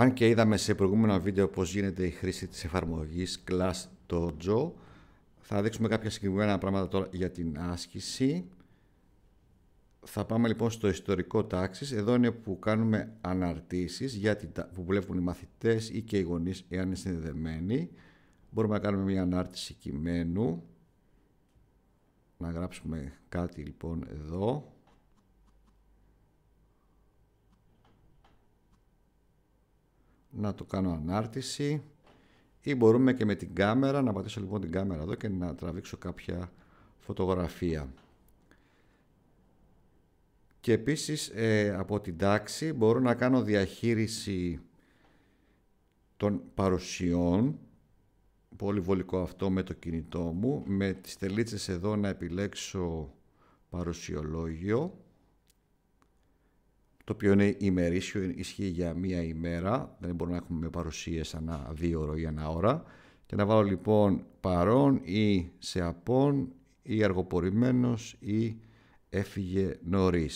Αν και είδαμε σε προηγούμενα βίντεο πώς γίνεται η χρήση της εφαρμογής Class Dojo, θα δείξουμε κάποια συγκεκριμένα πράγματα τώρα για την άσκηση. Θα πάμε λοιπόν στο ιστορικό τάξης. Εδώ είναι που κάνουμε αναρτήσεις για την, που βλέπουν οι μαθητές ή και οι γονείς εάν είναι συνδεδεμένοι. Μπορούμε να κάνουμε μια ανάρτηση κειμένου. Να γράψουμε κάτι λοιπόν εδώ. να το κάνω ανάρτηση ή μπορούμε και με την κάμερα, να πατήσω λοιπόν την κάμερα εδώ και να τραβήξω κάποια φωτογραφία. Και επίσης ε, από την τάξη μπορώ να κάνω διαχείριση των παρουσιών, πολύ βολικό αυτό με το κινητό μου, με τις τελίτσες εδώ να επιλέξω παρουσιολόγιο το οποίο είναι ημερήσιο, ισχύει για μία ημέρα, δεν μπορούμε να έχουμε παρουσίες ανά δύο ώρο ή ανά ώρα. Και να βάλω λοιπόν παρόν ή σε απόν ή αργοπορημένος ή έφυγε νωρίς.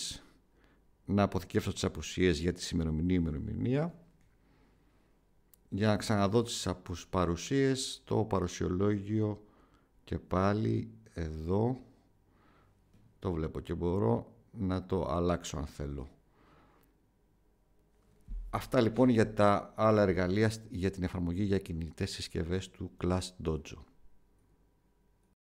Να αποθηκεύσω τις απουσίες για τη σημερινή ημερομηνία. Για να ξαναδώ τις παρουσίες, το παρουσιολόγιο και πάλι εδώ το βλέπω και μπορώ να το αλλάξω αν θέλω. Αυτά λοιπόν για τα άλλα εργαλεία για την εφαρμογή για κινητές συσκευές του Class Dojo.